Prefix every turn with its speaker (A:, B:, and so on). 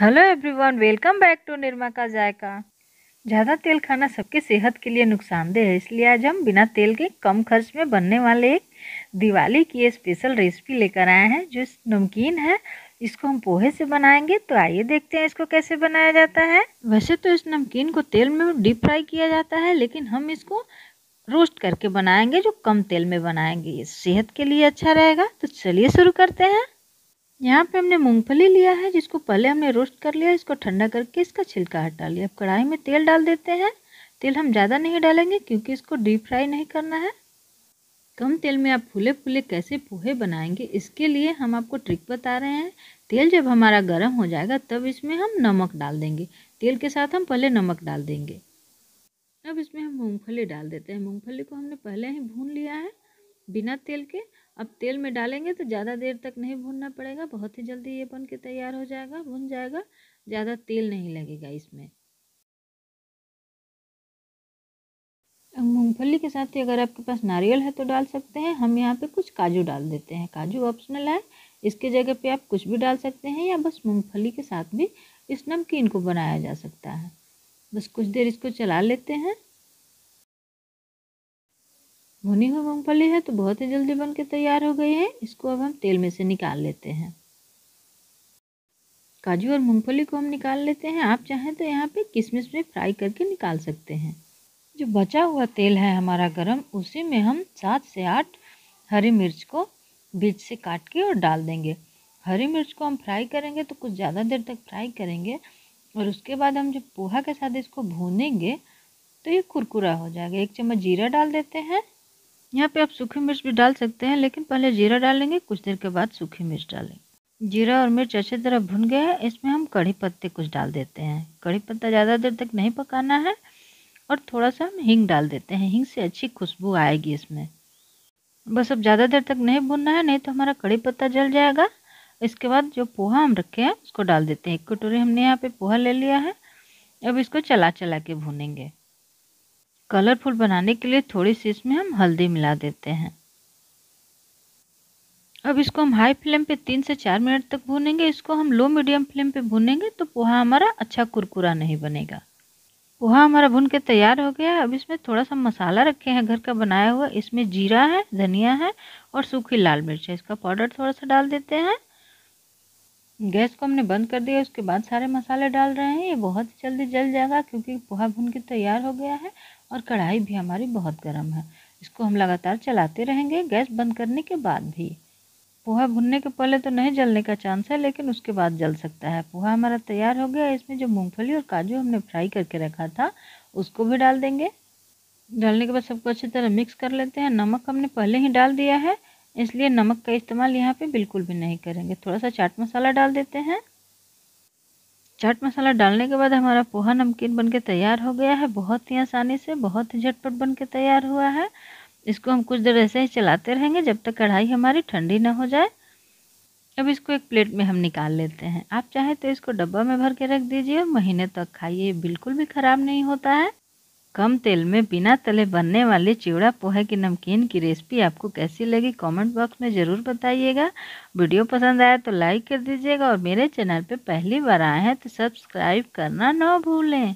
A: hello everyone welcome back to Nirma का जायका ज़्यादा तेल खाना सबके सेहत के लिए नुकसानदेह है इसलिए आज हम बिना तेल के कम खर्च में बनने वाले एक दिवाली की स्पेशल रेसिपी लेकर आए हैं जो नमकीन है इसको हम पोहे से बनाएंगे तो आइए देखते हैं इसको कैसे बनाया जाता है वैसे तो इस नमकीन को तेल में डीप फ्राई किया जाता है लेकिन हम इसको रोस्ट करके बनाएंगे जो कम तेल में बनाएंगे ये सेहत के लिए अच्छा रहेगा तो चलिए शुरू करते हैं यहाँ पे हमने मूंगफली लिया है जिसको पहले हमने रोस्ट कर लिया इसको ठंडा करके इसका छिलका हटा लिया अब कढ़ाई में तेल डाल देते हैं तेल हम ज़्यादा नहीं डालेंगे क्योंकि इसको डीप फ्राई नहीं करना है कम तेल में आप फूले फूले कैसे पोहे बनाएंगे इसके लिए हम आपको ट्रिक बता रहे हैं तेल जब हमारा गर्म हो जाएगा तब इसमें हम नमक डाल देंगे तेल के साथ हम पहले नमक डाल देंगे अब इसमें हम मूँगफली डाल देते हैं मूँगफली को हमने पहले ही भून लिया है बिना तेल के अब तेल में डालेंगे तो ज़्यादा देर तक नहीं भूनना पड़ेगा बहुत ही जल्दी ये बन के तैयार हो जाएगा भुन जाएगा ज़्यादा तेल नहीं लगेगा इसमें अब मूँगफली के साथ ही अगर आपके पास नारियल है तो डाल सकते हैं हम यहाँ पे कुछ काजू डाल देते हैं काजू ऑप्शनल है इसके जगह पे आप कुछ भी डाल सकते हैं या बस मूँगफली के साथ भी इस नमकीन को बनाया जा सकता है बस कुछ देर इसको चला लेते हैं भुनी हुई मूँगफली है तो बहुत ही जल्दी बन के तैयार हो गई है इसको अब हम तेल में से निकाल लेते हैं काजू और मूँगफली को हम निकाल लेते हैं आप चाहें तो यहाँ पे किशमिश में फ्राई करके निकाल सकते हैं जो बचा हुआ तेल है हमारा गरम उसी में हम सात से आठ हरी मिर्च को बीच से काट के और डाल देंगे हरी मिर्च को हम फ्राई करेंगे तो कुछ ज़्यादा देर तक फ्राई करेंगे और उसके बाद हम जब पोहा के साथ इसको भूनेंगे तो ये कुरकुरा हो जाएगा एक चम्मच जीरा डाल देते हैं यहाँ पे आप सूखी मिर्च भी डाल सकते हैं लेकिन पहले जीरा डालेंगे कुछ देर के बाद सूखी मिर्च डालेंगे जीरा और मिर्च अच्छी तरह भुन गए हैं इसमें हम कढ़ी पत्ते कुछ डाल देते हैं कढ़ी पत्ता ज़्यादा देर तक नहीं पकाना है और थोड़ा सा हम हींग डाल देते हैं हींग से अच्छी खुशबू आएगी इसमें बस अब ज़्यादा देर तक नहीं भुनना है नहीं तो हमारा कढ़ी पत्ता जल जाएगा इसके बाद जो पोहा हम रखे हैं उसको डाल देते हैं एक कटोरी हमने यहाँ पे पोहा ले लिया है अब इसको चला चला के भूनेंगे कलरफुल बनाने के लिए थोड़ी सी इसमें हम हल्दी मिला देते हैं अब इसको हम हाई फ्लेम पे तीन से चार मिनट तक भूनेंगे इसको हम लो मीडियम फ्लेम पे भूनेंगे तो पोहा हमारा अच्छा कुरकुरा नहीं बनेगा पोहा हमारा भून के तैयार हो गया है अब इसमें थोड़ा सा मसाला रखे हैं घर का बनाया हुआ इसमें जीरा है धनिया है और सूखी लाल मिर्च है इसका पाउडर थोड़ा सा डाल देते हैं गैस को हमने बंद कर दिया उसके बाद सारे मसाले डाल रहे हैं ये बहुत ही जल्दी जल जाएगा क्योंकि पोहा भून के तैयार हो गया है और कढ़ाई भी हमारी बहुत गर्म है इसको हम लगातार चलाते रहेंगे गैस बंद करने के बाद भी पोहा भुनने के पहले तो नहीं जलने का चांस है लेकिन उसके बाद जल सकता है पोहा हमारा तैयार हो गया इसमें जो मूँगफली और काजू हमने फ्राई करके रखा था उसको भी डाल देंगे डालने के बाद सबको अच्छी तरह मिक्स कर लेते हैं नमक हमने पहले ही डाल दिया है इसलिए नमक का इस्तेमाल यहाँ पे बिल्कुल भी नहीं करेंगे थोड़ा सा चाट मसाला डाल देते हैं चाट मसाला डालने के बाद हमारा पोहा नमकीन बनके तैयार हो गया है बहुत ही आसानी से बहुत ही झटपट बनके तैयार हुआ है इसको हम कुछ देर ऐसे ही चलाते रहेंगे जब तक कढ़ाई हमारी ठंडी ना हो जाए अब इसको एक प्लेट में हम निकाल लेते हैं आप चाहें तो इसको डब्बा में भर के रख दीजिए महीने तक खाइए बिल्कुल भी ख़राब नहीं होता है कम तेल में बिना तले बनने वाले चिवड़ा पोहे की नमकीन की रेसिपी आपको कैसी लगी कमेंट बॉक्स में ज़रूर बताइएगा वीडियो पसंद आया तो लाइक कर दीजिएगा और मेरे चैनल पे पहली बार आए हैं तो सब्सक्राइब करना ना भूलें